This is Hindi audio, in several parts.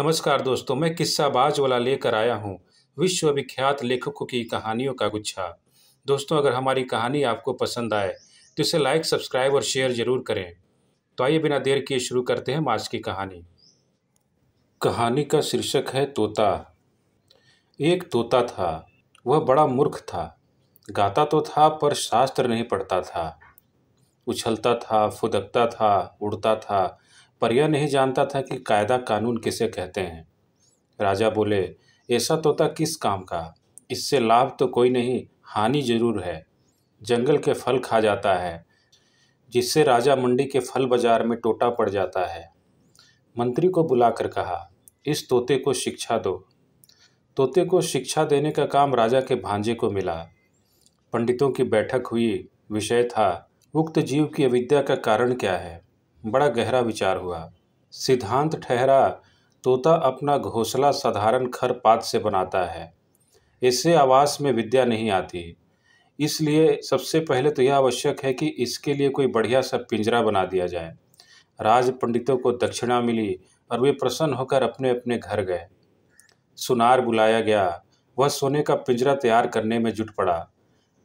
नमस्कार दोस्तों मैं किस्साबाज वाला लेकर आया हूँ विश्वविख्यात लेखकों की कहानियों का गुच्छा दोस्तों अगर हमारी कहानी आपको पसंद आए तो इसे लाइक सब्सक्राइब और शेयर जरूर करें तो आइए बिना देर किए शुरू करते हैं आज की कहानी कहानी का शीर्षक है तोता एक तोता था वह बड़ा मूर्ख था गाता तो था पर शास्त्र नहीं पढ़ता था उछलता था फुदकता था उड़ता था पर यह नहीं जानता था कि कायदा कानून किसे कहते हैं राजा बोले ऐसा तोता किस काम का इससे लाभ तो कोई नहीं हानि जरूर है जंगल के फल खा जाता है जिससे राजा मंडी के फल बाजार में टोटा पड़ जाता है मंत्री को बुलाकर कहा इस तोते को शिक्षा दो तोते को शिक्षा देने का काम राजा के भांजे को मिला पंडितों की बैठक हुई विषय था उक्त जीव की अविद्या का कारण क्या है बड़ा गहरा विचार हुआ सिद्धांत ठहरा तोता अपना घोंसला साधारण खर पात से बनाता है इससे आवास में विद्या नहीं आती इसलिए सबसे पहले तो यह आवश्यक है कि इसके लिए कोई बढ़िया सा पिंजरा बना दिया जाए राज पंडितों को दक्षिणा मिली और वे प्रसन्न होकर अपने अपने घर गए सुनार बुलाया गया वह सोने का पिंजरा तैयार करने में जुट पड़ा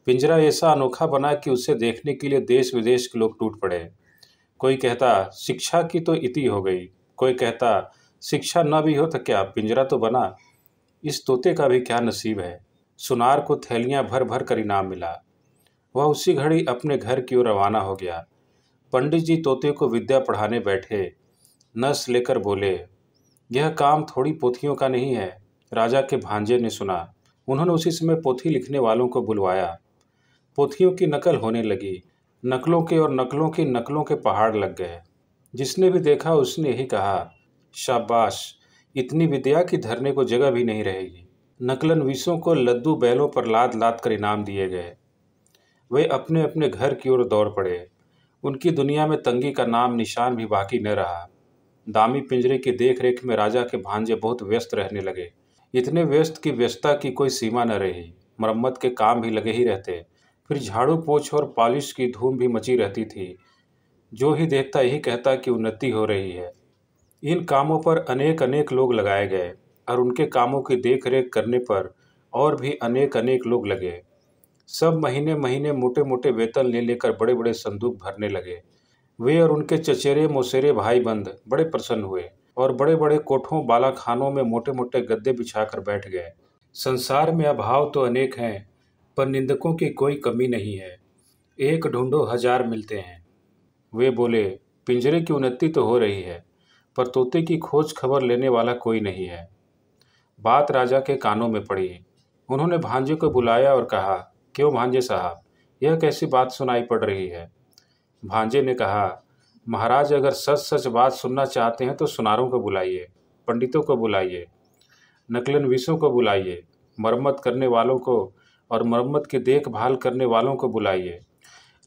पिंजरा ऐसा अनोखा बना कि उसे देखने के लिए देश विदेश के लोग टूट पड़े कोई कहता शिक्षा की तो इति हो गई कोई कहता शिक्षा न भी हो तो क्या पिंजरा तो बना इस तोते का भी क्या नसीब है सुनार को थैलियाँ भर भर कर इनाम मिला वह उसी घड़ी अपने घर की ओर रवाना हो गया पंडित जी तोते को विद्या पढ़ाने बैठे नस लेकर बोले यह काम थोड़ी पोथियों का नहीं है राजा के भांजे ने सुना उन्होंने उसी समय पोथी लिखने वालों को बुलवाया पोथियों की नकल होने लगी नकलों के और नकलों की नकलों के पहाड़ लग गए जिसने भी देखा उसने ही कहा शाबाश इतनी विद्या की धरने को जगह भी नहीं रहेगी नकलन विषों को लद्दू बैलों पर लाद लाद कर इनाम दिए गए वे अपने अपने घर की ओर दौड़ पड़े उनकी दुनिया में तंगी का नाम निशान भी बाकी न रहा दामी पिंजरे की देखरेख में राजा के भांजे बहुत व्यस्त रहने लगे इतने व्यस्त की व्यस्तता की कोई सीमा न रही मरम्मत के काम भी लगे ही रहते फिर झाड़ू पोछ और पॉलिश की धूम भी मची रहती थी जो ही देखता यही कहता कि उन्नति हो रही है इन कामों पर अनेक अनेक लोग लगाए गए और उनके कामों की देख करने पर और भी अनेक अनेक लोग लगे सब महीने महीने मोटे मोटे वेतन ले लेकर बड़े बड़े संदूक भरने लगे वे और उनके चचेरे मोसेरे भाई बंद बड़े प्रसन्न हुए और बड़े बड़े कोठों बाला खानों में मोटे मोटे गद्दे बिछाकर बैठ गए संसार में अभाव तो अनेक हैं पर निंदकों की कोई कमी नहीं है एक ढूंढो हजार मिलते हैं वे बोले पिंजरे की उन्नति तो हो रही है पर तोते की खोज खबर लेने वाला कोई नहीं है बात राजा के कानों में पड़ी उन्होंने भांजे को बुलाया और कहा क्यों भांजे साहब यह कैसी बात सुनाई पड़ रही है भांजे ने कहा महाराज अगर सच सच बात सुनना चाहते हैं तो सुनारों को बुलाइए पंडितों को बुलाइए नकलन विषों को बुलाइए मरम्मत करने वालों को और मरम्मत की देखभाल करने वालों को बुलाइए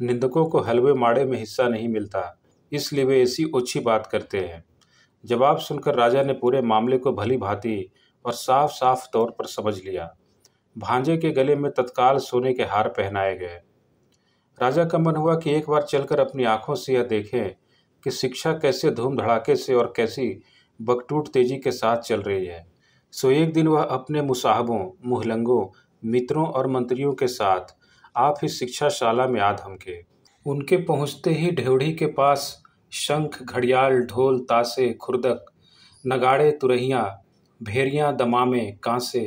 निंदकों को हलवे माड़े में हिस्सा नहीं मिलता इसलिए वे ऐसी ओछी बात करते हैं जवाब सुनकर राजा ने पूरे मामले को भली भांति और साफ साफ तौर पर समझ लिया भांजे के गले में तत्काल सोने के हार पहनाए गए राजा का मन हुआ कि एक बार चलकर अपनी आंखों से यह देखें कि शिक्षा कैसे धूम धड़ाके से और कैसी बकटूट तेजी के साथ चल रही है सो एक दिन वह अपने मुसाहबों मुहलंगों मित्रों और मंत्रियों के साथ आप इस शिक्षाशाला में आ धमके उनके पहुंचते ही ढेवढ़ी के पास शंख घड़ियाल ढोल तासे खुरदक नगाड़े तुरहियाँ भेरियाँ दमामे कांसे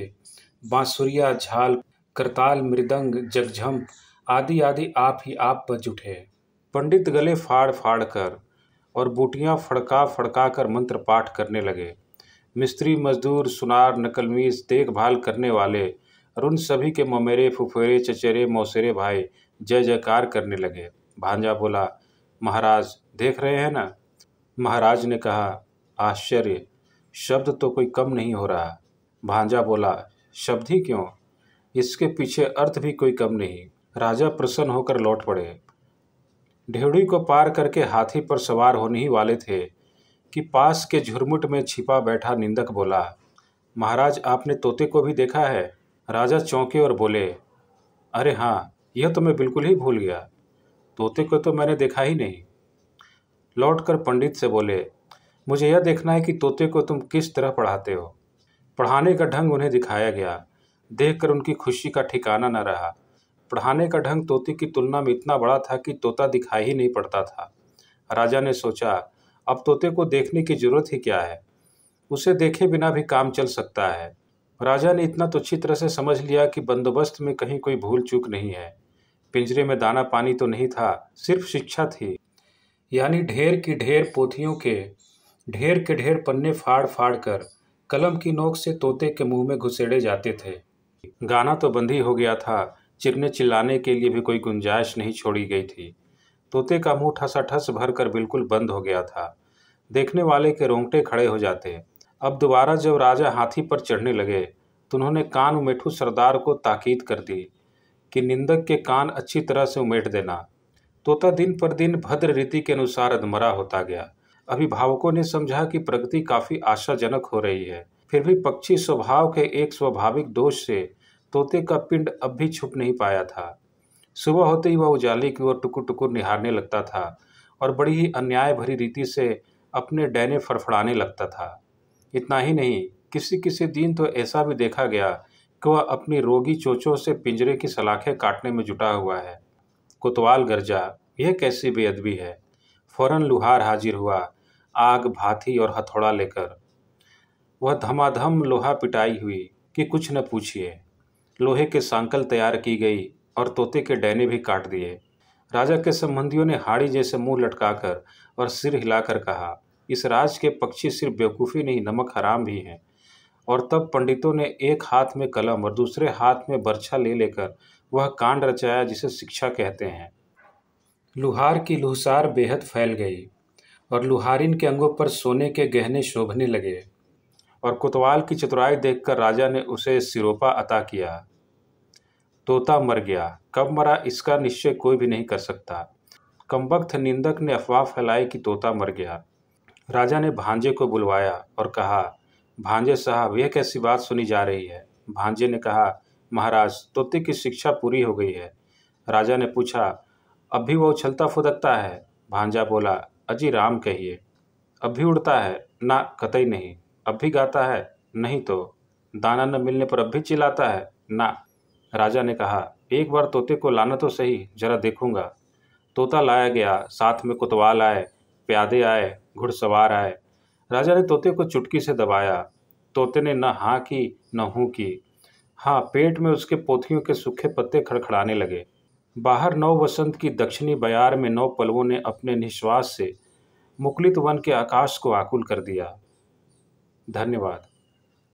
बांसुरिया झाल करताल मृदंग जगझम आदि आदि आप ही आप बज उठे पंडित गले फाड़ फाड़ कर और बूटियाँ फड़का फड़का कर मंत्र पाठ करने लगे मिस्त्री मजदूर सुनार नकलमीज देखभाल करने वाले और उन सभी के ममेरे फुफेरे चचेरे मौसेरे भाई जय जयकार करने लगे भांजा बोला महाराज देख रहे हैं ना महाराज ने कहा आश्चर्य शब्द तो कोई कम नहीं हो रहा भांजा बोला शब्द ही क्यों इसके पीछे अर्थ भी कोई कम नहीं राजा प्रसन्न होकर लौट पड़े ढेड़ी को पार करके हाथी पर सवार होने ही वाले थे कि पास के झुरमुट में छिपा बैठा निंदक बोला महाराज आपने तोते को भी देखा है राजा चौंके और बोले अरे हाँ यह तो मैं बिल्कुल ही भूल गया तोते को तो मैंने देखा ही नहीं लौट कर पंडित से बोले मुझे यह देखना है कि तोते को तुम किस तरह पढ़ाते हो पढ़ाने का ढंग उन्हें दिखाया गया देखकर उनकी खुशी का ठिकाना न रहा पढ़ाने का ढंग तोते की तुलना में इतना बड़ा था कि तोता दिखाई ही नहीं पड़ता था राजा ने सोचा अब तोते को देखने की जरूरत ही क्या है उसे देखे बिना भी काम चल सकता है राजा ने इतना तो अच्छी तरह से समझ लिया कि बंदोबस्त में कहीं कोई भूल चूक नहीं है पिंजरे में दाना पानी तो नहीं था सिर्फ शिक्षा थी यानी ढेर की ढेर पोथियों के ढेर के ढेर पन्ने फाड़ फाड़ कर कलम की नोक से तोते के मुंह में घुसेड़े जाते थे गाना तो बंद ही हो गया था चिरने चिल्लाने के लिए भी कोई गुंजाइश नहीं छोड़ी गई थी तोते का मुंह ठस भर कर बिल्कुल बंद हो गया था देखने वाले के रोंगटे खड़े हो जाते अब दोबारा जब राजा हाथी पर चढ़ने लगे तो उन्होंने कान उमेठू सरदार को ताकीद कर दी कि निंदक के कान अच्छी तरह से उमेट देना तोता दिन पर दिन भद्र रीति के अनुसार अधमरा होता गया अभिभावकों ने समझा कि प्रगति काफ़ी आशाजनक हो रही है फिर भी पक्षी स्वभाव के एक स्वाभाविक दोष से तोते का पिंड अब भी छुप नहीं पाया था सुबह होते ही वह उजाले की ओर टुकुर टुकुर निहारने लगता था और बड़ी ही अन्याय भरी रीति से अपने डैने फड़फड़ाने लगता था इतना ही नहीं किसी किसी दिन तो ऐसा भी देखा गया कि वह अपनी रोगी चोचों से पिंजरे की सलाखें काटने में जुटा हुआ है कुतवाल गर्जा यह कैसी बेअदबी है फौरन लुहार हाजिर हुआ आग भाथी और हथौड़ा लेकर वह धमाधम लोहा पिटाई हुई कि कुछ न पूछिए लोहे के सांकल तैयार की गई और तोते के डैने भी काट दिए राजा के संबंधियों ने हाड़ी जैसे मुंह लटकाकर और सिर हिलाकर कहा इस राज के पक्षी सिर्फ बेवकूफ़ी नहीं नमक हराम भी हैं और तब पंडितों ने एक हाथ में कलम और दूसरे हाथ में बर्छा ले लेकर वह कांड रचाया जिसे शिक्षा कहते हैं लुहार की लुहसार बेहद फैल गई और लुहारिन के अंगों पर सोने के गहने शोभने लगे और कोतवाल की चतुराई देखकर राजा ने उसे सिरोपा अता किया तोता मर गया कब मरा इसका निश्चय कोई भी नहीं कर सकता कमबख्त निंदक ने अफवाह फैलाई कि तोता मर गया राजा ने भांजे को बुलवाया और कहा भांजे साहब यह कैसी बात सुनी जा रही है भांजे ने कहा महाराज तोते की शिक्षा पूरी हो गई है राजा ने पूछा अब भी वो उछलता फुदकता है भांजा बोला अजी राम कहिए अब भी उड़ता है ना कतई नहीं अब भी गाता है नहीं तो दाना न मिलने पर अब भी चिल्लाता है ना राजा ने कहा एक बार तोते को लाना तो सही जरा देखूंगा तोता लाया गया साथ में कुतवाल आए प्यादे आए घुड़सवार आए राजा ने तोते को चुटकी से दबाया तोते ने न हाँ की न हूँ की हाँ पेट में उसके पोथियों के सूखे पत्ते खड़खड़ाने लगे बाहर नौ वसंत की दक्षिणी बयार में नौ पलवों ने अपने निश्वास से मुकुलित वन के आकाश को आकुल कर दिया धन्यवाद